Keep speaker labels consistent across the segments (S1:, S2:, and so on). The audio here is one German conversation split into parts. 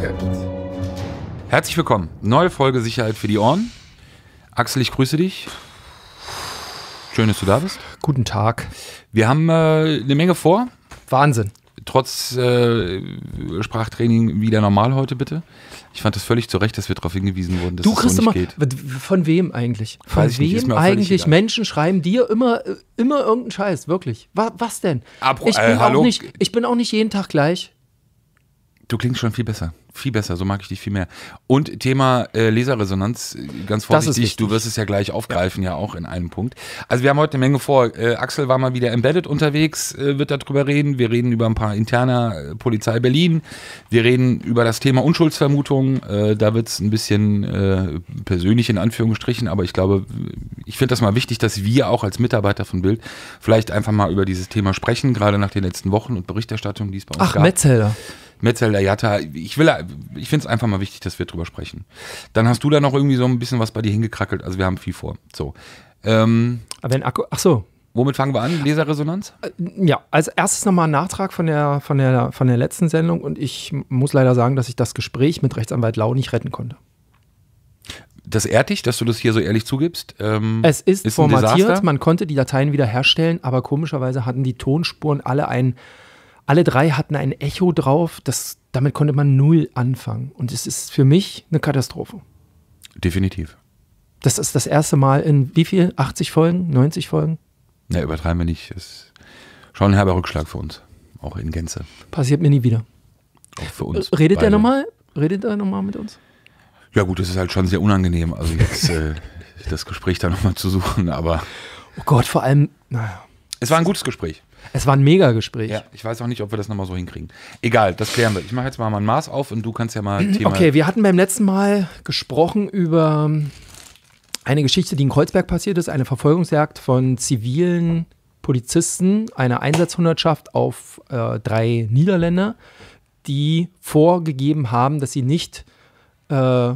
S1: Sicherheit. Herzlich willkommen. Neue Folge Sicherheit für die Ohren. Axel, ich grüße dich. Schön, dass du da bist. Guten Tag. Wir haben äh, eine Menge vor. Wahnsinn. Trotz äh, Sprachtraining wieder normal heute bitte. Ich fand es völlig zu Recht, dass wir darauf hingewiesen wurden, dass du kriegst das so nicht
S2: immer, geht. Von wem eigentlich? Von Weiß wem nicht, eigentlich? Menschen schreiben dir immer, äh, immer irgendeinen Scheiß, wirklich. Was, was denn? Abru ich, bin äh, auch nicht, ich bin auch nicht jeden Tag gleich.
S1: Du klingst schon viel besser. Viel besser, so mag ich dich viel mehr. Und Thema äh, Leserresonanz, äh, ganz vorsichtig, du wirst es ja gleich aufgreifen, ja. ja. auch in einem Punkt. Also wir haben heute eine Menge vor. Äh, Axel war mal wieder embedded unterwegs, äh, wird darüber reden. Wir reden über ein paar interner äh, Polizei Berlin. Wir reden über das Thema Unschuldsvermutung. Äh, da wird es ein bisschen äh, persönlich in Anführungsstrichen, aber ich glaube, ich finde das mal wichtig, dass wir auch als Mitarbeiter von Bild vielleicht einfach mal über dieses Thema sprechen, gerade nach den letzten Wochen und Berichterstattung, die es bei uns Ach, gab. Ach, Metzelder. Metzel, der Jatta, ich will, ich finde es einfach mal wichtig, dass wir drüber sprechen. Dann hast du da noch irgendwie so ein bisschen was bei dir hingekrackelt, also wir haben viel vor. So. Ähm, Aber wenn Akku, ach so. Womit fangen wir an? Leserresonanz? Äh,
S2: ja, als erstes nochmal ein Nachtrag von der, von, der, von der letzten Sendung und ich muss leider sagen, dass ich das Gespräch mit Rechtsanwalt Lau nicht retten konnte
S1: das ehrt dich, dass du das hier so ehrlich zugibst. Ähm, es ist, ist formatiert,
S2: man konnte die Dateien wieder herstellen, aber komischerweise hatten die Tonspuren alle einen alle drei hatten ein Echo drauf, das, damit konnte man null anfangen. Und es ist für mich eine Katastrophe. Definitiv. Das ist das erste Mal in wie viel? 80 Folgen? 90 Folgen?
S1: Na, übertreiben wir nicht. Es ist schon ein herber Rückschlag für uns. Auch in Gänze.
S2: Passiert mir nie wieder. Auch für uns. Redet er nochmal? Redet er nochmal mit uns?
S1: Ja, gut, das ist halt schon sehr unangenehm. Also jetzt äh, das Gespräch da nochmal zu suchen, aber.
S2: Oh Gott, vor allem, naja.
S1: Es war ein gutes Gespräch. Es war ein mega Gespräch. Ja, ich weiß auch nicht, ob wir das nochmal so hinkriegen. Egal, das klären wir. Ich mache jetzt mal mein Maß auf und du kannst ja mal mhm, Thema. Okay,
S2: wir hatten beim letzten Mal gesprochen über ähm, eine Geschichte, die in Kreuzberg passiert ist, eine Verfolgungsjagd von zivilen Polizisten, einer Einsatzhundertschaft auf äh, drei Niederländer, die vorgegeben haben, dass sie nicht äh,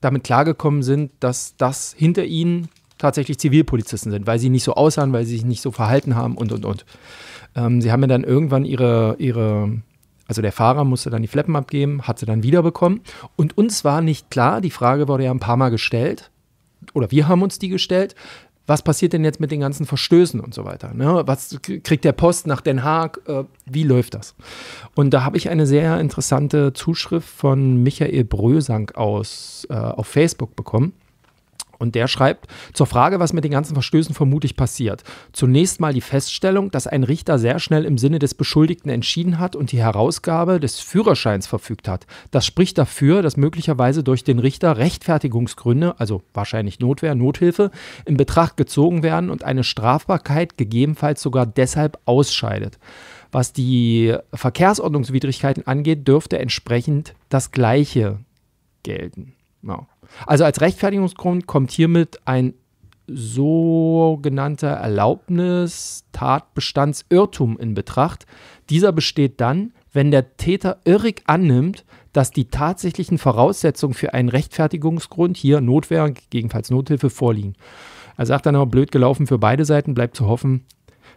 S2: damit klargekommen sind, dass das hinter ihnen tatsächlich Zivilpolizisten sind, weil sie nicht so aussahen, weil sie sich nicht so verhalten haben und und und. Ähm, sie haben mir ja dann irgendwann ihre, ihre, also der Fahrer musste dann die Fleppen abgeben, hat sie dann wiederbekommen. Und uns war nicht klar, die Frage wurde ja ein paar Mal gestellt, oder wir haben uns die gestellt, was passiert denn jetzt mit den ganzen Verstößen und so weiter? Ne? Was kriegt der Post nach Den Haag? Äh, wie läuft das? Und da habe ich eine sehr interessante Zuschrift von Michael Brösank aus, äh, auf Facebook bekommen. Und der schreibt zur Frage, was mit den ganzen Verstößen vermutlich passiert. Zunächst mal die Feststellung, dass ein Richter sehr schnell im Sinne des Beschuldigten entschieden hat und die Herausgabe des Führerscheins verfügt hat. Das spricht dafür, dass möglicherweise durch den Richter Rechtfertigungsgründe, also wahrscheinlich Notwehr, Nothilfe, in Betracht gezogen werden und eine Strafbarkeit gegebenenfalls sogar deshalb ausscheidet. Was die Verkehrsordnungswidrigkeiten angeht, dürfte entsprechend das Gleiche gelten. Genau. Also als Rechtfertigungsgrund kommt hiermit ein sogenannter Erlaubnis-Tatbestandsirrtum in Betracht. Dieser besteht dann, wenn der Täter irrig annimmt, dass die tatsächlichen Voraussetzungen für einen Rechtfertigungsgrund hier Notwehr, gegebenenfalls Nothilfe vorliegen. Er sagt dann aber blöd gelaufen für beide Seiten, bleibt zu hoffen,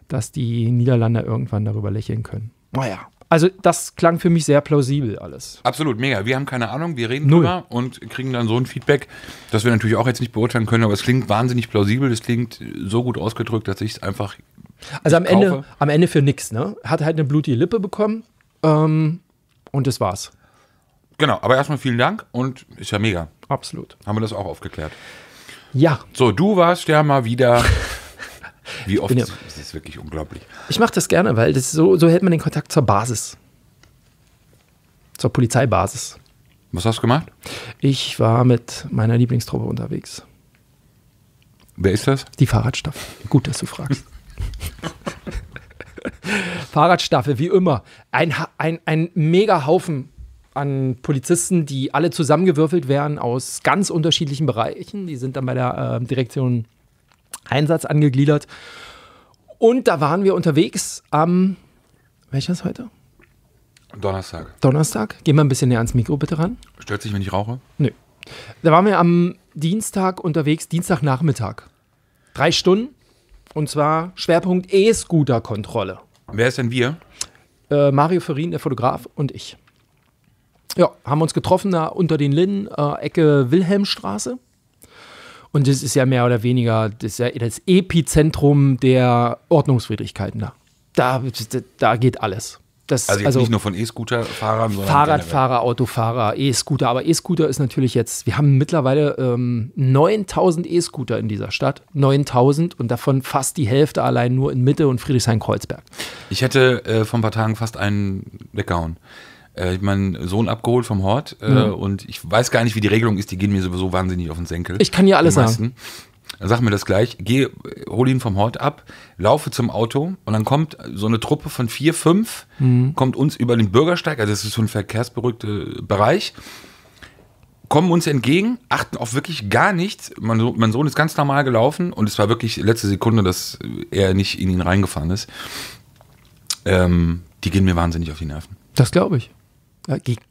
S2: dass die Niederlande irgendwann darüber lächeln können. Naja. Also das klang für mich sehr plausibel alles. Absolut,
S1: mega. Wir haben keine Ahnung, wir reden drüber und kriegen dann so ein Feedback, das wir natürlich auch jetzt nicht beurteilen können, aber es klingt wahnsinnig plausibel, es klingt so gut ausgedrückt, dass ich es einfach.
S2: Also am Ende, am Ende für nichts, ne? Hat halt eine blutige Lippe bekommen ähm, und das war's.
S1: Genau, aber erstmal vielen Dank und ist ja mega. Absolut. Haben wir das auch aufgeklärt. Ja. So, du warst ja mal wieder Wie oft? Ja, das ist wirklich
S2: unglaublich. Ich mache das gerne, weil das so, so hält man den Kontakt zur Basis. Zur Polizeibasis. Was hast du gemacht? Ich war mit meiner Lieblingstruppe unterwegs. Wer ist das? Die Fahrradstaffel. Gut, dass du fragst. Fahrradstaffel, wie immer. Ein, ein, ein mega Haufen an Polizisten, die alle zusammengewürfelt werden aus ganz unterschiedlichen Bereichen. Die sind dann bei der äh, Direktion Einsatz angegliedert. Und da waren wir unterwegs am, welcher ist heute?
S1: Donnerstag.
S2: Donnerstag. Gehen wir ein bisschen näher ans Mikro bitte ran.
S1: Stört sich, wenn ich rauche?
S2: Nö. Da waren wir am Dienstag unterwegs, Dienstagnachmittag. Drei Stunden. Und zwar Schwerpunkt E-Scooter-Kontrolle. Wer ist denn wir? Äh, Mario Ferin, der Fotograf, und ich. Ja, haben uns getroffen da unter den Linden, äh, Ecke Wilhelmstraße. Und das ist ja mehr oder weniger das, ja das Epizentrum der Ordnungswidrigkeiten da. Da, da geht alles. Das, also, also, nicht nur
S1: von E-Scooter-Fahrern, sondern. Fahrradfahrer,
S2: Autofahrer, E-Scooter. Aber E-Scooter ist natürlich jetzt, wir haben mittlerweile ähm, 9000 E-Scooter in dieser Stadt. 9000 und davon fast die Hälfte allein nur in Mitte und Friedrichshain-Kreuzberg.
S1: Ich hätte äh, vor ein paar Tagen fast einen weggehauen. Äh, ich habe meinen Sohn abgeholt vom Hort äh, mhm. und ich weiß gar nicht, wie die Regelung ist. Die gehen mir sowieso wahnsinnig auf den Senkel. Ich kann ja alles sagen. Dann sag mir das gleich. Geh, hol ihn vom Hort ab, laufe zum Auto und dann kommt so eine Truppe von vier, fünf, mhm. kommt uns über den Bürgersteig, also das ist so ein verkehrsberuhigter Bereich kommen uns entgegen, achten auf wirklich gar nichts. Mein, mein, Sohn ist ganz normal gelaufen und es war wirklich letzte Sekunde, dass er nicht in ihn reingefahren ist. Ähm, die gehen mir wahnsinnig auf die Nerven.
S2: Das glaube ich.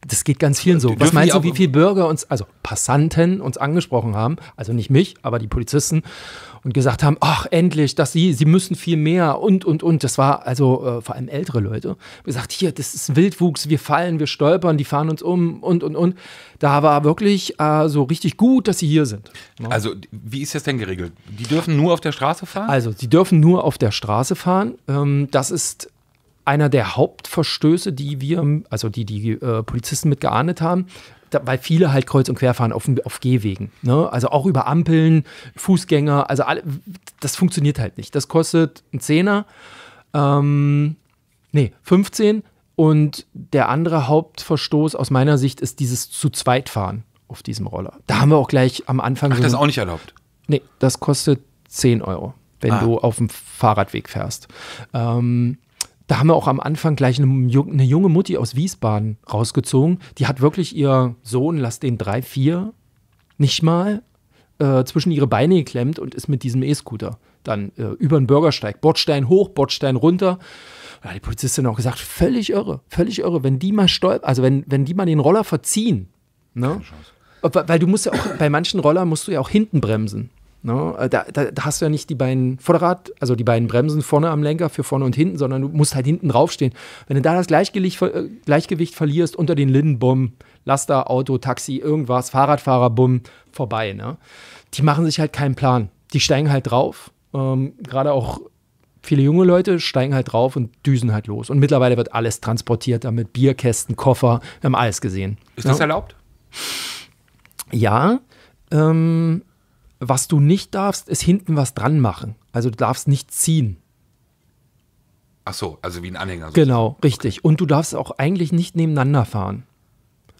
S2: Das geht ganz vielen so. Was meinst du, wie viele Bürger uns, also Passanten uns angesprochen haben, also nicht mich, aber die Polizisten und gesagt haben, ach endlich, dass sie, sie müssen viel mehr und und und. Das war also äh, vor allem ältere Leute. Gesagt, hier, das ist Wildwuchs, wir fallen, wir stolpern, die fahren uns um und und und. Da war wirklich äh, so richtig gut, dass sie hier sind.
S1: Ja. Ne? Also wie ist das denn geregelt? Die dürfen nur auf der Straße fahren?
S2: Also sie dürfen nur auf der Straße fahren. Ähm, das ist einer der Hauptverstöße, die wir, also die die äh, Polizisten mit geahndet haben, da, weil viele halt kreuz und quer fahren auf, auf Gehwegen. Ne? Also auch über Ampeln, Fußgänger, also alle, das funktioniert halt nicht. Das kostet einen Zehner, ähm, nee, 15. Und der andere Hauptverstoß aus meiner Sicht ist dieses zu zweit fahren auf diesem Roller. Da haben wir auch gleich am Anfang. Ach, so das ist auch nicht erlaubt? Nee, das kostet 10 Euro, wenn ah. du auf dem Fahrradweg fährst. Ähm, da haben wir auch am Anfang gleich eine, junge Mutti aus Wiesbaden rausgezogen. Die hat wirklich ihr Sohn, lass den drei, vier, nicht mal äh, zwischen ihre Beine geklemmt und ist mit diesem E-Scooter dann äh, über den Bürgersteig, Bordstein hoch, Bordstein runter. Da hat die Polizistin auch gesagt, völlig irre, völlig irre, wenn die mal stolpern, also wenn, wenn die mal den Roller verziehen, ne? Weil du musst ja auch, bei manchen Rollern musst du ja auch hinten bremsen. No, ne? äh, da, da, da, hast du ja nicht die beiden Vorderrad, also die beiden Bremsen vorne am Lenker für vorne und hinten, sondern du musst halt hinten draufstehen. Wenn du da das Gleichgewicht, äh, Gleichgewicht verlierst unter den Linden, Laster, Auto, Taxi, irgendwas, Fahrradfahrer, bumm, vorbei. Ne? Die machen sich halt keinen Plan. Die steigen halt drauf. Ähm, Gerade auch viele junge Leute steigen halt drauf und düsen halt los. Und mittlerweile wird alles transportiert, damit Bierkästen, Koffer, wir haben alles gesehen. Ist ja? das erlaubt? Ja. Ähm, was du nicht darfst, ist hinten was dran machen. Also du darfst nicht ziehen. Ach
S1: so, also wie ein Anhänger. Sozusagen.
S2: Genau, richtig. Okay. Und du darfst auch eigentlich nicht nebeneinander fahren.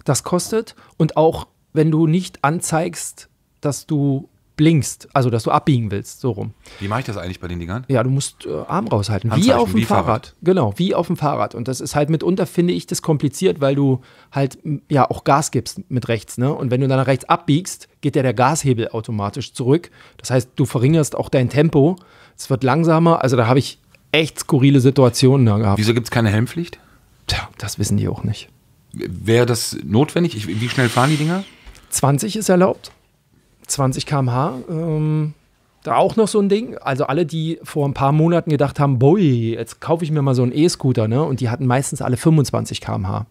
S2: Das kostet und auch wenn du nicht anzeigst, dass du blinkst, also dass du abbiegen willst, so rum. Wie
S1: mache ich das eigentlich bei den Dingern?
S2: Ja, du musst äh, Arm raushalten, wie auf dem wie Fahrrad. Fahrrad. Genau, wie auf dem Fahrrad. Und das ist halt mitunter, finde ich, das kompliziert, weil du halt ja auch Gas gibst mit rechts. Ne? Und wenn du dann nach rechts abbiegst, geht ja der Gashebel automatisch zurück. Das heißt, du verringerst auch dein Tempo. Es wird langsamer. Also da habe ich echt skurrile Situationen da gehabt. Wieso gibt es keine Helmpflicht? Tja, das wissen die auch nicht. Wäre das notwendig? Ich, wie schnell fahren die Dinger? 20 ist erlaubt. 20 km/h. Ähm, da auch noch so ein Ding. Also alle, die vor ein paar Monaten gedacht haben, boi, jetzt kaufe ich mir mal so einen E-Scooter, ne? Und die hatten meistens alle 25 km/h.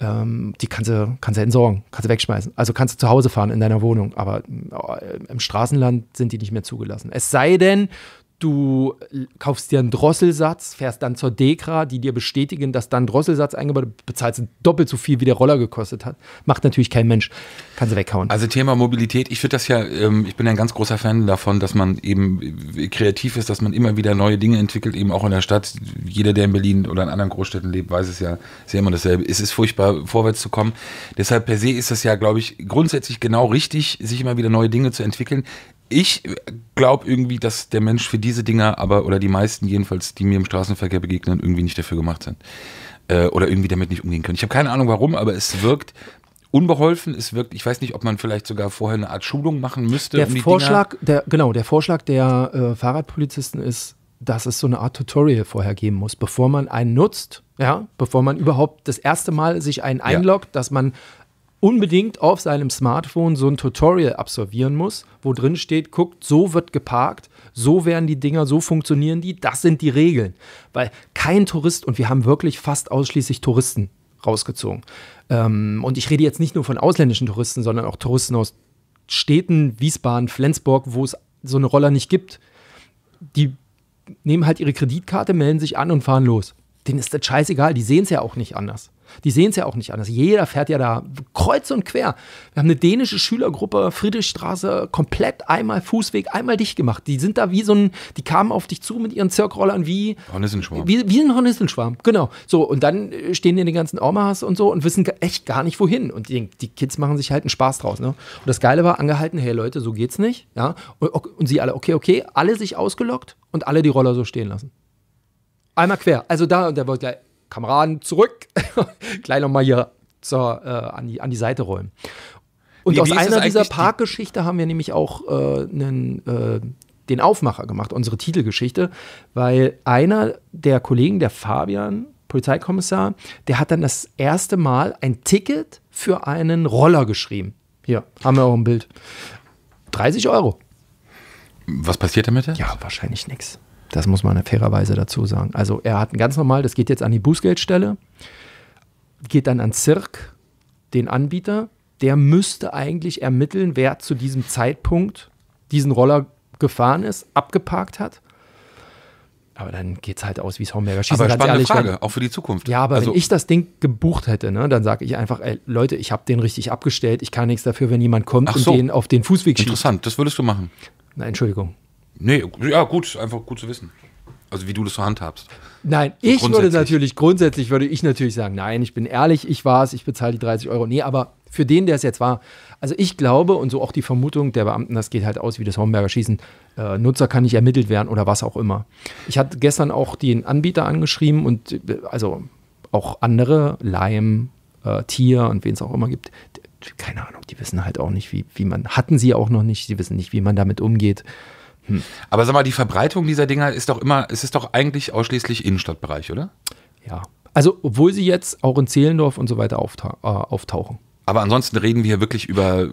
S2: Ähm, die kannst du, kannst du entsorgen, kannst du wegschmeißen. Also kannst du zu Hause fahren in deiner Wohnung, aber äh, im Straßenland sind die nicht mehr zugelassen. Es sei denn, Du kaufst dir einen Drosselsatz, fährst dann zur Dekra, die dir bestätigen, dass dann Drosselsatz eingebaut wird, bezahlst doppelt so viel, wie der Roller gekostet hat. Macht natürlich kein Mensch. Kann sie weghauen. Also
S1: Thema Mobilität, ich finde das ja, ähm, ich bin ein ganz großer Fan davon, dass man eben äh, kreativ ist, dass man immer wieder neue Dinge entwickelt, eben auch in der Stadt. Jeder, der in Berlin oder in anderen Großstädten lebt, weiß es ja, ist ja immer dasselbe. Es ist furchtbar, vorwärts zu kommen. Deshalb per se ist das ja, glaube ich, grundsätzlich genau richtig, sich immer wieder neue Dinge zu entwickeln ich glaube irgendwie, dass der Mensch für diese Dinger, aber oder die meisten jedenfalls, die mir im Straßenverkehr begegnen, irgendwie nicht dafür gemacht sind. Äh, oder irgendwie damit nicht umgehen können. Ich habe keine Ahnung warum, aber es wirkt unbeholfen. Es wirkt, ich weiß nicht, ob man vielleicht sogar vorher eine Art Schulung machen müsste. Der um Vorschlag,
S2: der, genau, der Vorschlag der äh, Fahrradpolizisten ist, dass es so eine Art Tutorial vorher geben muss, bevor man einen nutzt, ja, bevor man überhaupt das erste Mal sich einen einloggt, ja. dass man unbedingt auf seinem Smartphone so ein Tutorial absolvieren muss, wo drin steht, guckt, so wird geparkt, so werden die Dinger, so funktionieren die, das sind die Regeln. Weil kein Tourist, und wir haben wirklich fast ausschließlich Touristen rausgezogen. Ähm, und ich rede jetzt nicht nur von ausländischen Touristen, sondern auch Touristen aus Städten, Wiesbaden, Flensburg, wo es so eine Roller nicht gibt. Die nehmen halt ihre Kreditkarte, melden sich an und fahren los denen ist das scheißegal, die sehen es ja auch nicht anders. Die sehen es ja auch nicht anders. Jeder fährt ja da kreuz und quer. Wir haben eine dänische Schülergruppe, Friedrichstraße, komplett einmal Fußweg, einmal dicht gemacht. Die sind da wie so ein, die kamen auf dich zu mit ihren Zirkrollern wie. Hornissenschwarm. Wie, wie ein Hornissenschwarm, genau. So, und dann äh, stehen hier die ganzen Omas und so und wissen echt gar nicht wohin. Und die, die Kids machen sich halt einen Spaß draus. Ne? Und das Geile war, angehalten, hey Leute, so geht's nicht. Ja? Und, und sie alle, okay, okay, alle sich ausgelockt und alle die Roller so stehen lassen. Einmal quer. Also da, und der wollte ja, Kameraden zurück, gleich nochmal hier zur, äh, an, die, an die Seite räumen. Und wie, aus wie einer dieser Parkgeschichte haben wir nämlich auch äh, einen, äh, den Aufmacher gemacht, unsere Titelgeschichte, weil einer der Kollegen, der Fabian, Polizeikommissar, der hat dann das erste Mal ein Ticket für einen Roller geschrieben. Hier, haben wir auch ein Bild. 30 Euro. Was passiert damit? Jetzt? Ja, wahrscheinlich nichts. Das muss man fairerweise dazu sagen. Also er hat ganz normal, das geht jetzt an die Bußgeldstelle, geht dann an Zirk, den Anbieter. Der müsste eigentlich ermitteln, wer zu diesem Zeitpunkt diesen Roller gefahren ist, abgeparkt hat. Aber dann geht es halt aus wie es Homberger Schießen. Aber spannende ehrlich, Frage, wenn, auch für die Zukunft. Ja, aber also, wenn ich das Ding gebucht hätte, ne, dann sage ich einfach, ey, Leute, ich habe den richtig abgestellt, ich kann nichts dafür, wenn jemand kommt und so. den auf den Fußweg schießt. Interessant, das würdest du machen. Na, Entschuldigung.
S1: Nee, ja, gut, einfach gut zu wissen. Also wie du das so handhabst. Nein, so ich würde
S2: natürlich, grundsätzlich würde ich natürlich sagen, nein, ich bin ehrlich, ich war es, ich bezahle die 30 Euro. Nee, aber für den, der es jetzt war, also ich glaube und so auch die Vermutung der Beamten, das geht halt aus wie das Homberger Schießen, äh, Nutzer kann nicht ermittelt werden oder was auch immer. Ich hatte gestern auch den Anbieter angeschrieben und äh, also auch andere, Leim, äh, Tier und wen es auch immer gibt, keine Ahnung, die wissen halt auch nicht, wie, wie man, hatten sie auch noch nicht, sie wissen nicht, wie man damit umgeht. Hm.
S1: Aber sag mal, die Verbreitung dieser Dinger ist doch immer, es ist doch eigentlich ausschließlich Innenstadtbereich,
S2: oder? Ja. Also, obwohl sie jetzt auch in Zehlendorf und so weiter auftau äh, auftauchen.
S1: Aber ansonsten reden wir wirklich über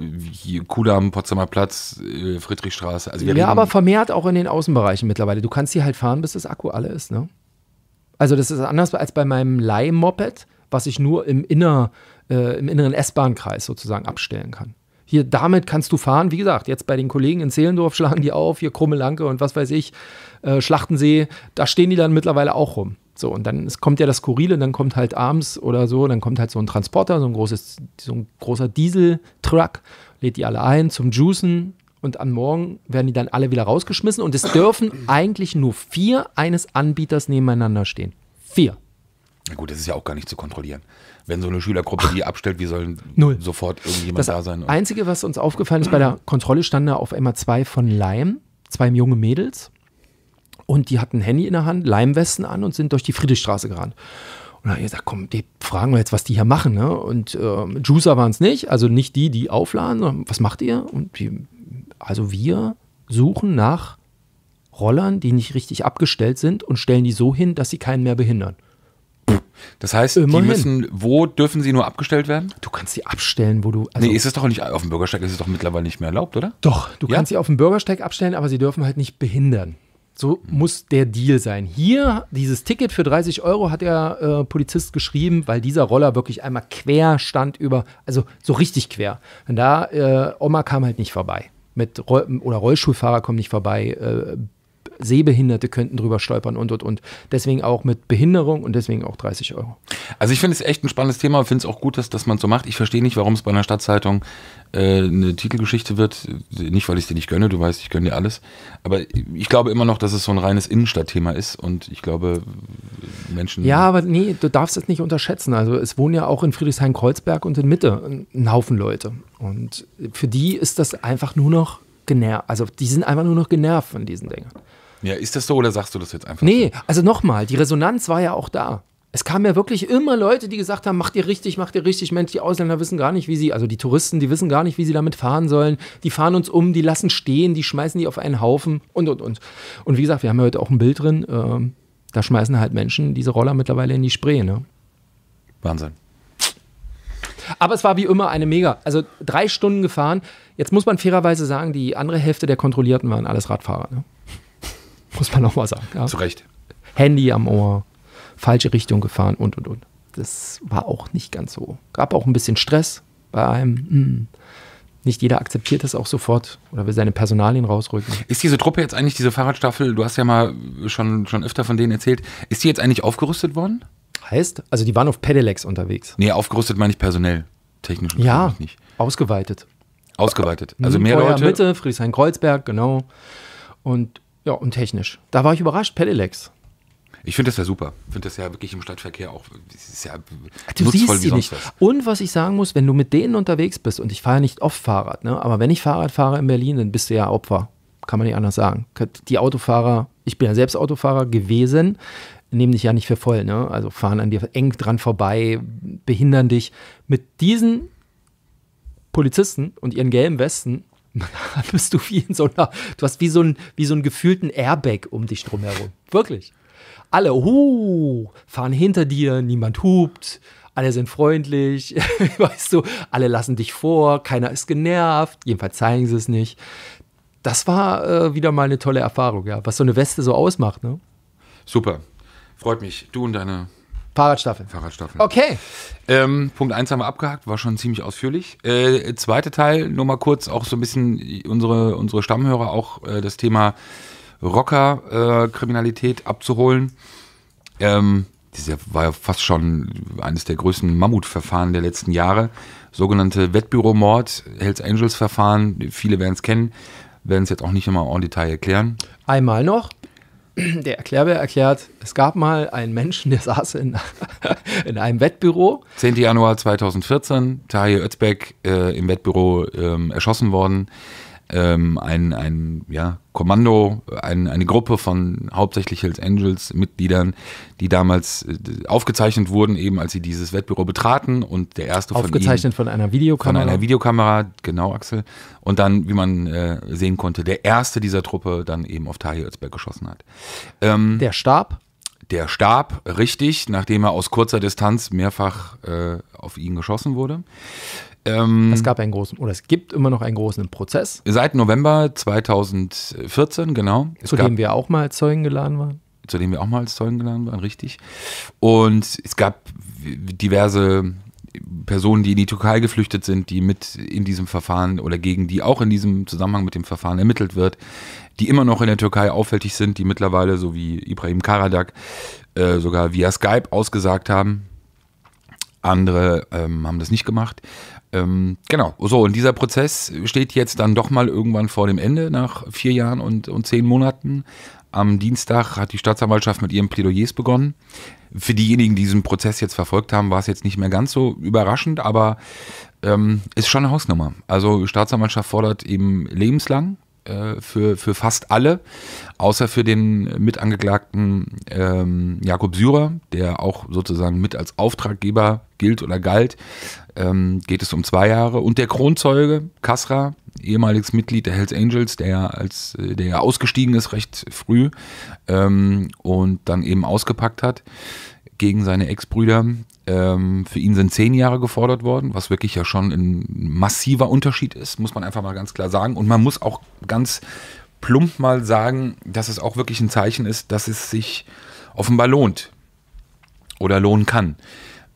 S1: Kudamm, Potsdamer Platz, äh, Friedrichstraße. Also ja, aber
S2: vermehrt auch in den Außenbereichen mittlerweile. Du kannst hier halt fahren, bis das Akku alle ist. Ne? Also das ist anders als bei meinem Leihmoped, was ich nur im, Inner, äh, im inneren S-Bahn-Kreis sozusagen abstellen kann hier, damit kannst du fahren. Wie gesagt, jetzt bei den Kollegen in Zehlendorf schlagen die auf, hier Krumme Lanke und was weiß ich, äh, Schlachtensee, da stehen die dann mittlerweile auch rum. So, und dann kommt ja das Skurrile, dann kommt halt abends oder so, dann kommt halt so ein Transporter, so ein, großes, so ein großer Dieseltruck, lädt die alle ein zum Juicen und am Morgen werden die dann alle wieder rausgeschmissen und es dürfen eigentlich nur vier eines Anbieters nebeneinander stehen.
S1: Vier. Gut, das ist ja auch gar nicht zu kontrollieren. Wenn so eine Schülergruppe die abstellt, wie soll sofort irgendjemand das da sein? Das
S2: Einzige, was uns aufgefallen ist, bei der Kontrolle standen auf einmal zwei von Leim, zwei junge Mädels. Und die hatten ein Handy in der Hand, Leimwesten an und sind durch die Friedrichstraße gerannt. Und dann haben ich gesagt, komm, die fragen wir jetzt, was die hier machen. Ne? Und äh, Juicer waren es nicht, also nicht die, die aufladen. Sondern, was macht ihr? Und die, also wir suchen nach Rollern, die nicht richtig abgestellt sind und stellen die so hin, dass sie keinen mehr behindern.
S1: Das heißt, Immerhin. die müssen, wo dürfen sie nur abgestellt werden? Du kannst sie abstellen, wo du. Also nee, ist es doch nicht auf dem Bürgersteig, ist es doch mittlerweile nicht mehr erlaubt, oder?
S2: Doch, du ja? kannst sie auf dem Bürgersteig abstellen, aber sie dürfen halt nicht behindern. So mhm. muss der Deal sein. Hier, dieses Ticket für 30 Euro hat der äh, Polizist geschrieben, weil dieser Roller wirklich einmal quer stand über, also so richtig quer. Und da, äh, Oma kam halt nicht vorbei. Mit Roll oder Rollstuhlfahrer kommen nicht vorbei, äh, Sehbehinderte könnten drüber stolpern und und und. Deswegen auch mit Behinderung und deswegen auch 30 Euro.
S1: Also ich finde es echt ein spannendes Thema und finde es auch gut, dass, dass man es so macht. Ich verstehe nicht, warum es bei einer Stadtzeitung äh, eine Titelgeschichte wird. Nicht, weil ich es dir nicht gönne, du weißt, ich gönne dir alles. Aber ich glaube immer noch, dass es so ein reines Innenstadtthema ist und ich glaube, Menschen. Ja,
S2: aber nee, du darfst es nicht unterschätzen. Also es wohnen ja auch in Friedrichshain-Kreuzberg und in Mitte ein Haufen Leute. Und für die ist das einfach nur noch genervt. Also die sind einfach nur noch genervt von diesen Dingen.
S1: Ja, ist das so oder sagst du das jetzt einfach?
S2: Nee, so? also nochmal, die Resonanz war ja auch da. Es kamen ja wirklich immer Leute, die gesagt haben, macht ihr richtig, macht ihr richtig. Mensch, die Ausländer wissen gar nicht, wie sie, also die Touristen, die wissen gar nicht, wie sie damit fahren sollen. Die fahren uns um, die lassen stehen, die schmeißen die auf einen Haufen und, und, und. Und wie gesagt, wir haben ja heute auch ein Bild drin, äh, da schmeißen halt Menschen diese Roller mittlerweile in die Spree, ne? Wahnsinn. Aber es war wie immer eine mega, also drei Stunden gefahren. Jetzt muss man fairerweise sagen, die andere Hälfte der Kontrollierten waren alles Radfahrer, ne? muss man auch mal sagen. Ja. Zu Recht. Handy am Ohr, falsche Richtung gefahren und und und. Das war auch nicht ganz so. Gab auch ein bisschen Stress bei einem. Hm. Nicht jeder akzeptiert das auch sofort oder will seine Personalien rausrücken. Ist
S1: diese Truppe jetzt eigentlich, diese Fahrradstaffel, du hast ja mal schon, schon öfter von denen erzählt, ist die jetzt eigentlich aufgerüstet
S2: worden? Heißt, also die waren auf Pedelecs unterwegs.
S1: Nee, aufgerüstet meine ich personell. Technisch ja, nicht.
S2: ausgeweitet. Ausgeweitet. Also hm, mehr Feuer, Leute. Mitte, Friedrichshain-Kreuzberg, genau. Und ja, und technisch. Da war ich überrascht, Pedelecs. Ich finde das ja super. Ich finde das
S1: ja wirklich im Stadtverkehr auch ja du siehst sie nicht. Was.
S2: Und was ich sagen muss, wenn du mit denen unterwegs bist, und ich fahre nicht oft Fahrrad, ne? aber wenn ich Fahrrad fahre in Berlin, dann bist du ja Opfer. Kann man nicht anders sagen. Die Autofahrer, ich bin ja selbst Autofahrer gewesen, nehmen dich ja nicht für voll. Ne? Also fahren an dir eng dran vorbei, behindern dich. Mit diesen Polizisten und ihren gelben Westen bist du wie in so einer, du hast wie so, ein, wie so einen gefühlten Airbag um dich drumherum. Wirklich. Alle hu, fahren hinter dir, niemand hupt, alle sind freundlich, weißt du, alle lassen dich vor, keiner ist genervt, jedenfalls zeigen sie es nicht. Das war äh, wieder mal eine tolle Erfahrung, ja, was so eine Weste so ausmacht, ne?
S1: Super. Freut mich. Du und deine Fahrradstaffel. Fahrradstaffel. Okay. Ähm, Punkt 1 haben wir abgehakt, war schon ziemlich ausführlich. Äh, zweiter Teil, nur mal kurz auch so ein bisschen unsere, unsere Stammhörer auch äh, das Thema Rocker-Kriminalität äh, abzuholen. Ähm, das war ja fast schon eines der größten Mammutverfahren der letzten Jahre. Sogenannte Wettbüromord, Hells Angels Verfahren, viele werden es kennen, werden es jetzt auch nicht nochmal en Detail erklären.
S2: Einmal noch. der Erklärbär erklärt, es gab mal einen Menschen, der saß in, in einem Wettbüro.
S1: 10. Januar 2014, Tahir Özbeck äh, im Wettbüro ähm, erschossen worden ähm, ein, ein ja, Kommando, ein, eine Gruppe von hauptsächlich Hells Angels Mitgliedern, die damals äh, aufgezeichnet wurden, eben als sie dieses Wettbüro betraten und der erste von Aufgezeichnet
S2: von, einer Videokamera. Von einer
S1: Videokamera, genau, Axel. Und dann, wie man äh, sehen konnte, der erste dieser Truppe dann eben auf Tahir Özberg geschossen hat. Ähm, der starb? Der starb, richtig, nachdem er aus kurzer Distanz mehrfach äh, auf ihn geschossen wurde.
S2: Ähm, es gab einen großen, oder es gibt immer noch einen großen Prozess.
S1: Seit November 2014, genau. Zu dem wir auch
S2: mal als Zeugen geladen waren.
S1: Zu dem wir auch mal als Zeugen geladen waren, richtig. Und es gab diverse Personen, die in die Türkei geflüchtet sind, die mit in diesem Verfahren oder gegen die auch in diesem Zusammenhang mit dem Verfahren ermittelt wird, die immer noch in der Türkei auffällig sind, die mittlerweile, so wie Ibrahim Karadak, äh, sogar via Skype ausgesagt haben andere ähm, haben das nicht gemacht. Ähm, genau, so und dieser Prozess steht jetzt dann doch mal irgendwann vor dem Ende, nach vier Jahren und, und zehn Monaten. Am Dienstag hat die Staatsanwaltschaft mit ihren Plädoyers begonnen. Für diejenigen, die diesen Prozess jetzt verfolgt haben, war es jetzt nicht mehr ganz so überraschend, aber ähm, ist schon eine Hausnummer. Also Staatsanwaltschaft fordert eben lebenslang äh, für, für fast alle, außer für den mitangeklagten ähm, Jakob Syrer, der auch sozusagen mit als Auftraggeber gilt oder galt, ähm, geht es um zwei Jahre. Und der Kronzeuge Kasra, ehemaliges Mitglied der Hells Angels, der als äh, der ja ausgestiegen ist recht früh ähm, und dann eben ausgepackt hat, gegen seine Ex-Brüder. Ähm, für ihn sind zehn Jahre gefordert worden, was wirklich ja schon ein massiver Unterschied ist, muss man einfach mal ganz klar sagen. Und man muss auch ganz plump mal sagen, dass es auch wirklich ein Zeichen ist, dass es sich offenbar lohnt oder lohnen kann,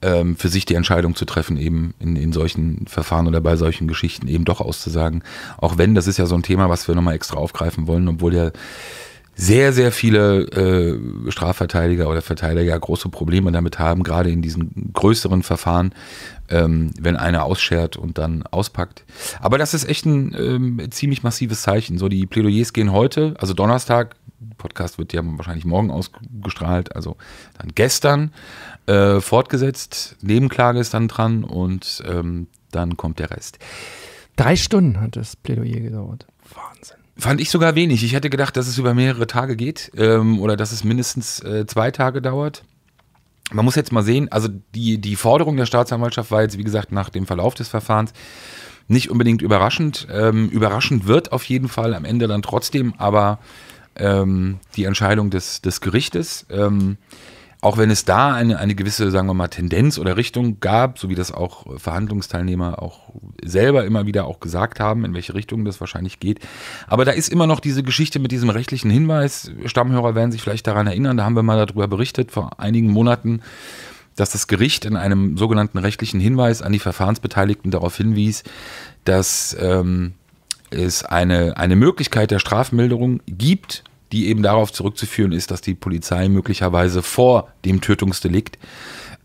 S1: ähm, für sich die Entscheidung zu treffen, eben in, in solchen Verfahren oder bei solchen Geschichten eben doch auszusagen. Auch wenn, das ist ja so ein Thema, was wir nochmal extra aufgreifen wollen, obwohl ja sehr, sehr viele äh, Strafverteidiger oder Verteidiger große Probleme damit haben, gerade in diesen größeren Verfahren, ähm, wenn einer ausschert und dann auspackt. Aber das ist echt ein ähm, ziemlich massives Zeichen. So, die Plädoyers gehen heute, also Donnerstag, Podcast wird ja wahrscheinlich morgen ausgestrahlt, also dann gestern äh, fortgesetzt. Nebenklage ist dann dran und ähm, dann kommt
S2: der Rest. Drei Stunden hat das Plädoyer gedauert.
S1: Wahnsinn. Fand ich sogar wenig. Ich hätte gedacht, dass es über mehrere Tage geht ähm, oder dass es mindestens äh, zwei Tage dauert. Man muss jetzt mal sehen, also die, die Forderung der Staatsanwaltschaft war jetzt, wie gesagt, nach dem Verlauf des Verfahrens nicht unbedingt überraschend. Ähm, überraschend wird auf jeden Fall am Ende dann trotzdem aber ähm, die Entscheidung des, des Gerichtes. Ähm, auch wenn es da eine, eine gewisse, sagen wir mal, Tendenz oder Richtung gab, so wie das auch äh, Verhandlungsteilnehmer auch selber immer wieder auch gesagt haben, in welche Richtung das wahrscheinlich geht. Aber da ist immer noch diese Geschichte mit diesem rechtlichen Hinweis. Stammhörer werden sich vielleicht daran erinnern, da haben wir mal darüber berichtet vor einigen Monaten, dass das Gericht in einem sogenannten rechtlichen Hinweis an die Verfahrensbeteiligten darauf hinwies, dass ähm, es eine, eine Möglichkeit der Strafmilderung gibt, die eben darauf zurückzuführen ist, dass die Polizei möglicherweise vor dem Tötungsdelikt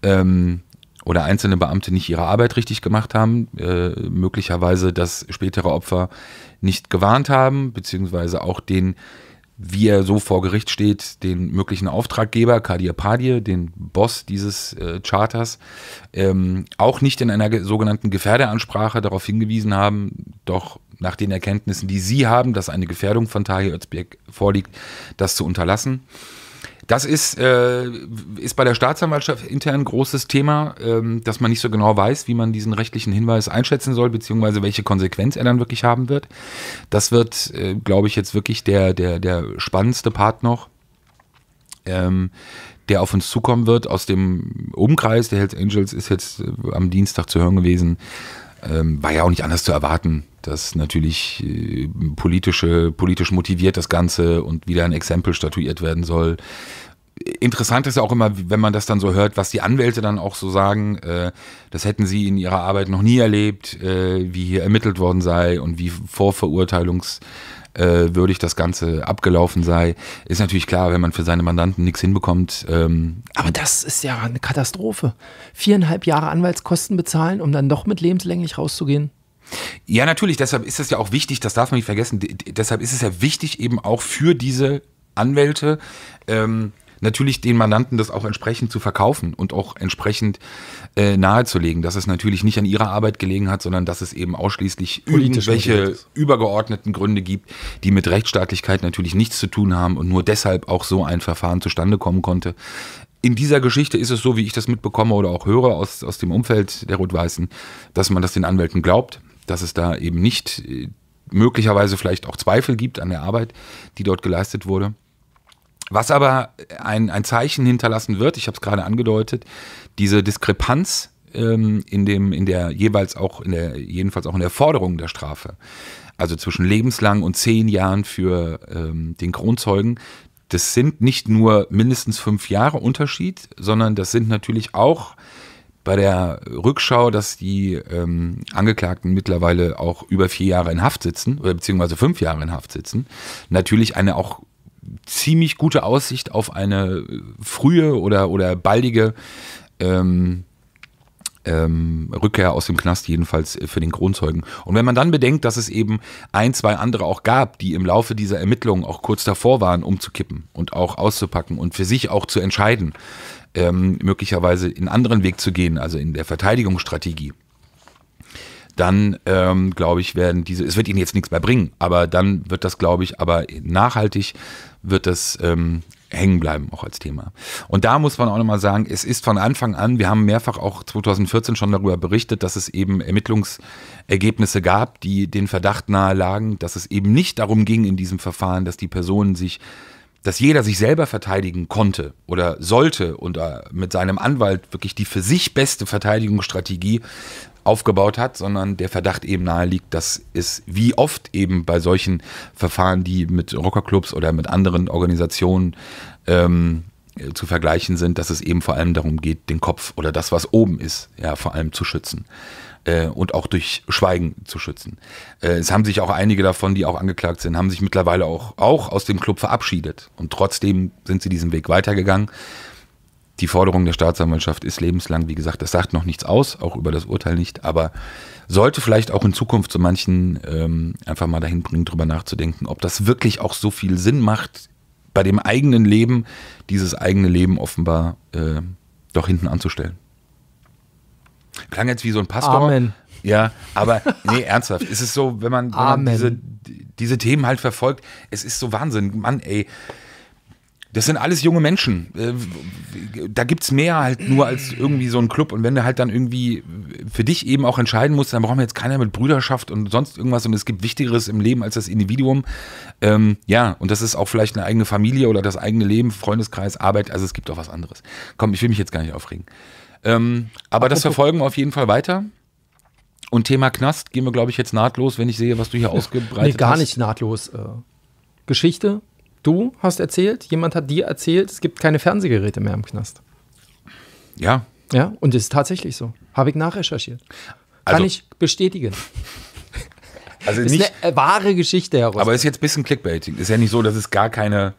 S1: ähm, oder einzelne Beamte nicht ihre Arbeit richtig gemacht haben, äh, möglicherweise dass spätere Opfer nicht gewarnt haben, beziehungsweise auch den wie er so vor Gericht steht, den möglichen Auftraggeber, Kadir Padir, den Boss dieses äh, Charters, ähm, auch nicht in einer sogenannten Gefährdeansprache darauf hingewiesen haben, doch nach den Erkenntnissen, die Sie haben, dass eine Gefährdung von Tahir Özbek vorliegt, das zu unterlassen. Das ist, äh, ist bei der Staatsanwaltschaft intern ein großes Thema, ähm, dass man nicht so genau weiß, wie man diesen rechtlichen Hinweis einschätzen soll, beziehungsweise welche Konsequenz er dann wirklich haben wird. Das wird, äh, glaube ich, jetzt wirklich der, der, der spannendste Part noch. Ähm, der auf uns zukommen wird aus dem Umkreis der Hells Angels ist jetzt äh, am Dienstag zu hören gewesen. Ähm, war ja auch nicht anders zu erwarten, dass natürlich äh, politische, politisch motiviert das Ganze und wieder ein Exempel statuiert werden soll. Interessant ist ja auch immer, wenn man das dann so hört, was die Anwälte dann auch so sagen, äh, das hätten sie in ihrer Arbeit noch nie erlebt, äh, wie hier ermittelt worden sei und wie Vorverurteilungs äh, würdig das Ganze abgelaufen sei. Ist natürlich klar, wenn man für seine Mandanten nichts hinbekommt. Ähm,
S2: Aber das ist ja eine Katastrophe. Viereinhalb Jahre Anwaltskosten bezahlen, um dann doch mit lebenslänglich rauszugehen.
S1: Ja, natürlich, deshalb ist es ja auch wichtig, das darf man nicht vergessen, deshalb ist es ja wichtig eben auch für diese Anwälte, ähm, natürlich den Mandanten das auch entsprechend zu verkaufen und auch entsprechend äh, nahezulegen, dass es natürlich nicht an ihrer Arbeit gelegen hat, sondern dass es eben ausschließlich irgendwelche übergeordneten Gründe gibt, die mit Rechtsstaatlichkeit natürlich nichts zu tun haben und nur deshalb auch so ein Verfahren zustande kommen konnte. In dieser Geschichte ist es so, wie ich das mitbekomme oder auch höre aus, aus dem Umfeld der Rot-Weißen, dass man das den Anwälten glaubt, dass es da eben nicht äh, möglicherweise vielleicht auch Zweifel gibt an der Arbeit, die dort geleistet wurde. Was aber ein, ein Zeichen hinterlassen wird, ich habe es gerade angedeutet, diese Diskrepanz ähm, in, dem, in der jeweils auch, in der, jedenfalls auch in der Forderung der Strafe, also zwischen lebenslang und zehn Jahren für ähm, den Kronzeugen, das sind nicht nur mindestens fünf Jahre Unterschied, sondern das sind natürlich auch bei der Rückschau, dass die ähm, Angeklagten mittlerweile auch über vier Jahre in Haft sitzen oder beziehungsweise fünf Jahre in Haft sitzen, natürlich eine auch ziemlich gute Aussicht auf eine äh, frühe oder, oder baldige ähm, ähm, Rückkehr aus dem Knast, jedenfalls äh, für den Kronzeugen. Und wenn man dann bedenkt, dass es eben ein, zwei andere auch gab, die im Laufe dieser Ermittlungen auch kurz davor waren, umzukippen und auch auszupacken und für sich auch zu entscheiden, ähm, möglicherweise einen anderen Weg zu gehen, also in der Verteidigungsstrategie, dann ähm, glaube ich, werden diese, es wird ihnen jetzt nichts mehr bringen, aber dann wird das, glaube ich, aber nachhaltig wird das ähm, hängen bleiben, auch als Thema. Und da muss man auch nochmal sagen, es ist von Anfang an, wir haben mehrfach auch 2014 schon darüber berichtet, dass es eben Ermittlungsergebnisse gab, die den Verdacht nahe lagen, dass es eben nicht darum ging in diesem Verfahren, dass die Personen sich dass jeder sich selber verteidigen konnte oder sollte und äh, mit seinem Anwalt wirklich die für sich beste Verteidigungsstrategie aufgebaut hat, sondern der Verdacht eben nahe liegt, dass es wie oft eben bei solchen Verfahren, die mit Rockerclubs oder mit anderen Organisationen ähm, äh, zu vergleichen sind, dass es eben vor allem darum geht, den Kopf oder das, was oben ist, ja, vor allem zu schützen äh, und auch durch Schweigen zu schützen. Äh, es haben sich auch einige davon, die auch angeklagt sind, haben sich mittlerweile auch, auch aus dem Club verabschiedet. Und trotzdem sind sie diesen Weg weitergegangen. Die Forderung der Staatsanwaltschaft ist lebenslang, wie gesagt, das sagt noch nichts aus, auch über das Urteil nicht, aber sollte vielleicht auch in Zukunft so manchen ähm, einfach mal dahin bringen, drüber nachzudenken, ob das wirklich auch so viel Sinn macht, bei dem eigenen Leben dieses eigene Leben offenbar äh, doch hinten anzustellen. Klang jetzt wie so ein Pastor. Amen. Ja, aber nee, ernsthaft. Es ist so, wenn man, wenn man diese, diese Themen halt verfolgt, es ist so Wahnsinn. Mann, ey. Das sind alles junge Menschen. Äh, da gibt es mehr halt nur als irgendwie so ein Club. Und wenn du halt dann irgendwie für dich eben auch entscheiden musst, dann brauchen wir jetzt keiner mit Brüderschaft und sonst irgendwas. Und es gibt Wichtigeres im Leben als das Individuum. Ähm, ja, und das ist auch vielleicht eine eigene Familie oder das eigene Leben, Freundeskreis, Arbeit. Also es gibt auch was anderes. Komm, ich will mich jetzt gar nicht aufregen. Ähm, aber das verfolgen wir auf jeden Fall weiter. Und Thema Knast gehen wir, glaube ich, jetzt nahtlos, wenn ich sehe, was du hier ausgebreitet hast. Nee, gar nicht
S2: hast. nahtlos. Äh, Geschichte du hast erzählt, jemand hat dir erzählt, es gibt keine Fernsehgeräte mehr im Knast. Ja. Ja, und das ist tatsächlich so. Habe ich nachrecherchiert. Kann also- ich bestätigen. Also ist nicht, eine wahre Geschichte heraus. Aber ist
S1: jetzt ein bisschen Clickbaiting. Ist ja nicht so, dass es gar keine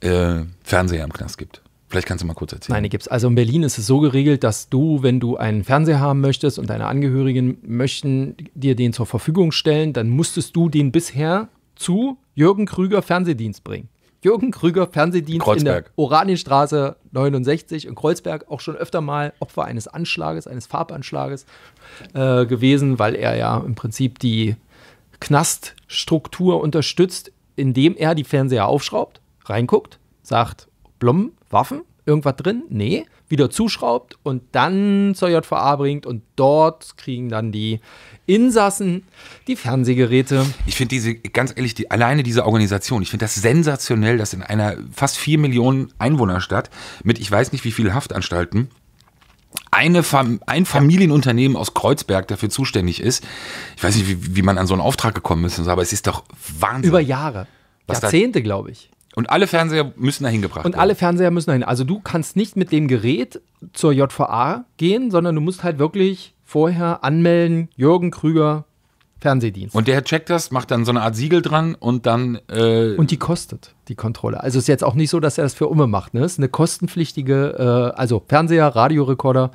S1: äh, Fernseher im Knast gibt. Vielleicht kannst du mal kurz erzählen. Nein,
S2: die es. Also in Berlin ist es so geregelt, dass du, wenn du einen Fernseher haben möchtest und deine Angehörigen möchten dir den zur Verfügung stellen, dann musstest du den bisher zu Jürgen Krüger Fernsehdienst bringen. Jürgen Krüger Fernsehdienst Kreuzberg. in der Oranienstraße 69 in Kreuzberg, auch schon öfter mal Opfer eines Anschlages, eines Farbanschlages äh, gewesen, weil er ja im Prinzip die Knaststruktur unterstützt, indem er die Fernseher aufschraubt, reinguckt, sagt, Blom, Waffen, irgendwas drin? Nee wieder zuschraubt und dann zur JVA bringt und dort kriegen dann die Insassen die Fernsehgeräte. Ich finde diese, ganz ehrlich, die, alleine diese Organisation, ich finde das
S1: sensationell, dass in einer fast vier Millionen Einwohnerstadt mit ich weiß nicht wie vielen Haftanstalten eine Fam ein Familienunternehmen aus Kreuzberg dafür zuständig ist. Ich weiß nicht, wie, wie man an so einen Auftrag gekommen ist, aber es ist doch Wahnsinn.
S2: Über Jahre. Was Jahrzehnte,
S1: glaube ich. Und alle Fernseher müssen dahin gebracht Und
S2: werden. alle Fernseher müssen dahin. Also du kannst nicht mit dem Gerät zur JVA gehen, sondern du musst halt wirklich vorher anmelden, Jürgen Krüger, Fernsehdienst.
S1: Und der checkt das, macht dann so eine Art Siegel dran und dann. Äh und die
S2: kostet, die Kontrolle. Also ist jetzt auch nicht so, dass er das für Umme macht. Ne? Ist eine kostenpflichtige, äh, also Fernseher, Radiorekorder,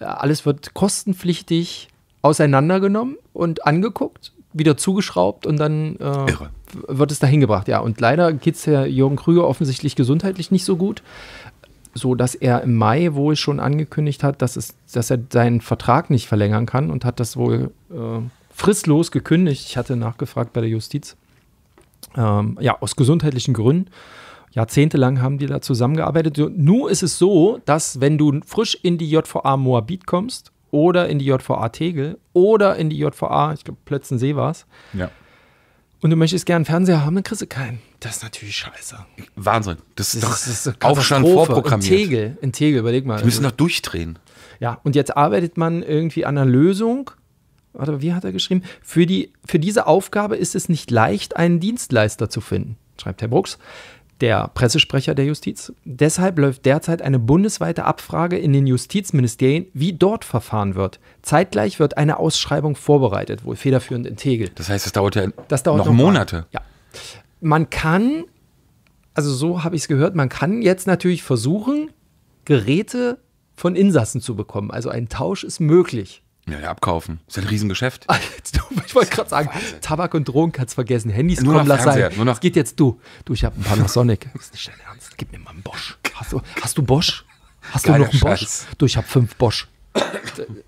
S2: äh, alles wird kostenpflichtig auseinandergenommen und angeguckt, wieder zugeschraubt und dann. Äh Irre wird es dahin gebracht, ja. Und leider geht es Herr Jürgen Krüger offensichtlich gesundheitlich nicht so gut, so dass er im Mai wohl schon angekündigt hat, dass, es, dass er seinen Vertrag nicht verlängern kann und hat das wohl äh, fristlos gekündigt. Ich hatte nachgefragt bei der Justiz. Ähm, ja, aus gesundheitlichen Gründen. Jahrzehntelang haben die da zusammengearbeitet. Nur ist es so, dass wenn du frisch in die JVA Moabit kommst oder in die JVA Tegel oder in die JVA, ich glaube Plötzensee war es, ja und du möchtest gerne einen Fernseher haben, dann kriegst du keinen. Das ist natürlich scheiße.
S1: Wahnsinn. Das, ist, das ist das ist Aufstand vorprogrammiert. In
S2: Tegel, in Tegel, überleg mal. Die müssen doch also durchdrehen. Ja, und jetzt arbeitet man irgendwie an einer Lösung. Warte, wie hat er geschrieben? Für, die, für diese Aufgabe ist es nicht leicht, einen Dienstleister zu finden, schreibt Herr Brooks der Pressesprecher der Justiz. Deshalb läuft derzeit eine bundesweite Abfrage in den Justizministerien, wie dort verfahren wird. Zeitgleich wird eine Ausschreibung vorbereitet, wohl federführend in Tegel. Das heißt, das dauert ja das dauert noch, noch Monate. Ja. Man kann, also so habe ich es gehört, man kann jetzt natürlich versuchen, Geräte von Insassen zu bekommen. Also ein Tausch ist möglich.
S1: Ja, ja, abkaufen. Ist ein Riesengeschäft. Ah,
S2: ich wollte gerade sagen, Wahnsinn. Tabak und Drogen kannst vergessen. Handys nur kommen, lass sein. Nur nach geht jetzt du. Du, ich habe einen Panasonic. ist nicht dein Ernst. Gib mir mal einen Bosch. Hast du, hast du Bosch? Hast Geiler du noch einen Scheiß. Bosch? Du, ich habe fünf Bosch.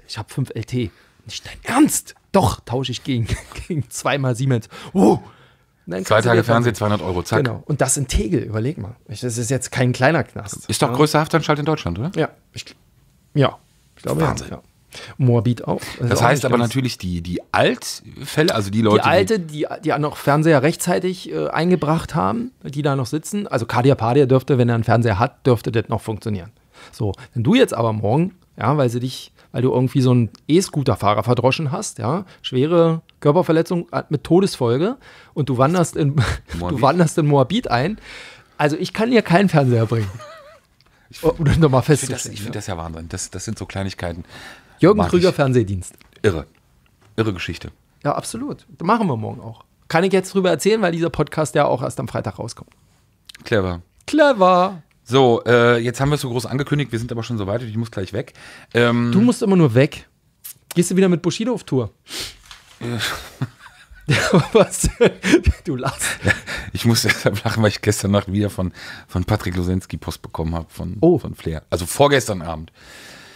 S2: Ich habe fünf LT. Nicht dein Ernst. Doch, tausche ich gegen, gegen zweimal Siemens. Wow. Nein, Zwei Tage Fernsehen, 200 Euro, zack. Genau. Und das in Tegel, überleg mal. Das ist jetzt kein kleiner Knast. Ist doch
S1: größter Haftanstalt in Deutschland, oder?
S2: Ja. Ich, ja.
S1: Ich glaube, Wahnsinn. Ja
S2: morbid also auch. Das, das heißt aber natürlich, die, die Altfälle, also die Leute. Die Alte, die, die noch Fernseher rechtzeitig äh, eingebracht haben, die da noch sitzen. Also Cardiapadia dürfte, wenn er einen Fernseher hat, dürfte das noch funktionieren. So, wenn du jetzt aber morgen, ja, weil sie dich, weil du irgendwie so einen E-Scooter-Fahrer verdroschen hast, ja, schwere Körperverletzung mit Todesfolge und du wanderst in, Moabit. du wanderst in Moabit ein. Also ich kann dir keinen Fernseher bringen. Ich finde das, find
S1: das, ja Wahnsinn. Das, das sind so Kleinigkeiten. Jürgen Mag Krüger ich. Fernsehdienst. Irre. Irre Geschichte.
S2: Ja, absolut. Das machen wir morgen auch. Kann ich jetzt drüber erzählen, weil dieser Podcast ja auch erst am Freitag rauskommt. Clever. Clever.
S1: So, äh, jetzt haben wir es so groß angekündigt, wir sind aber schon so weit
S2: ich muss gleich weg. Ähm, du musst immer nur weg. Gehst du wieder mit Bushido auf Tour? Ja, was? Du lachst.
S1: Ich muss deshalb lachen, weil ich gestern Nacht wieder von, von Patrick Losensky Post bekommen habe, von, oh. von Flair. Also vorgestern Abend.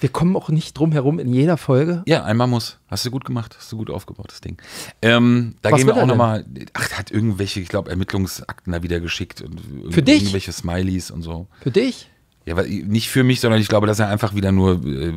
S1: Wir kommen auch nicht drum herum in jeder Folge. Ja, einmal muss. Hast du gut gemacht, hast du gut aufgebaut, das Ding. Ähm, da Was gehen wir auch nochmal. Ach, der hat irgendwelche, ich glaube, Ermittlungsakten da wieder geschickt. Und für dich? Irgendwelche Smileys und so. Für dich? Ja, nicht für mich, sondern ich glaube, dass er einfach wieder nur äh,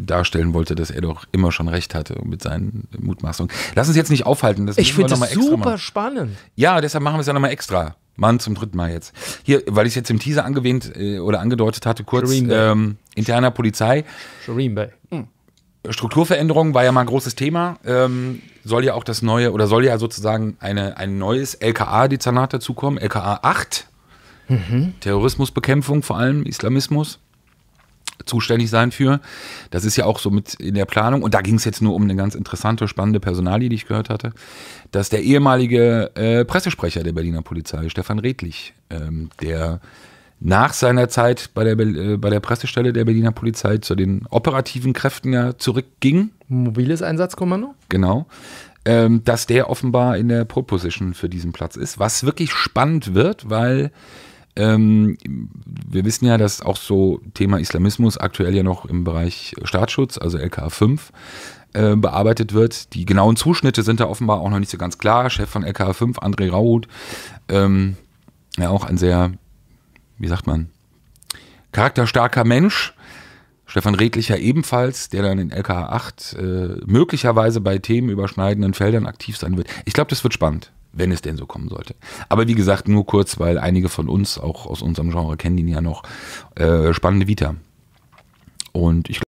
S1: darstellen wollte, dass er doch immer schon recht hatte mit seinen Mutmaßungen. Lass uns jetzt nicht aufhalten. Das ich finde das super machen. spannend. Ja, deshalb machen wir es ja nochmal extra. Mann, zum dritten Mal jetzt. Hier, weil ich es jetzt im Teaser angewähnt äh, oder angedeutet hatte, kurz ähm, interner Polizei. Shireen Bay. Mhm. Strukturveränderung war ja mal ein großes Thema. Ähm, soll ja auch das neue oder soll ja sozusagen eine, ein neues LKA-Dezernat dazukommen, LKA 8. Mhm. Terrorismusbekämpfung vor allem, Islamismus zuständig sein für. Das ist ja auch so mit in der Planung. Und da ging es jetzt nur um eine ganz interessante, spannende Personalie, die ich gehört hatte, dass der ehemalige äh, Pressesprecher der Berliner Polizei, Stefan Redlich, ähm, der nach seiner Zeit bei der, äh, bei der Pressestelle der Berliner Polizei zu den operativen Kräften ja zurückging. Mobiles Einsatzkommando? Genau. Ähm, dass der offenbar in der Pole Position für diesen Platz ist, was wirklich spannend wird, weil ähm, wir wissen ja, dass auch so Thema Islamismus aktuell ja noch im Bereich Staatsschutz, also LKA 5, äh, bearbeitet wird. Die genauen Zuschnitte sind da offenbar auch noch nicht so ganz klar. Chef von LKA 5, André Rauhut, ähm, ja auch ein sehr, wie sagt man, charakterstarker Mensch. Stefan Redlicher ebenfalls, der dann in LKA 8 äh, möglicherweise bei themenüberschneidenden Feldern aktiv sein wird. Ich glaube, das wird spannend wenn es denn so kommen sollte. Aber wie gesagt, nur kurz, weil einige von uns, auch aus unserem Genre, kennen ihn ja noch. Äh, spannende Vita. Und ich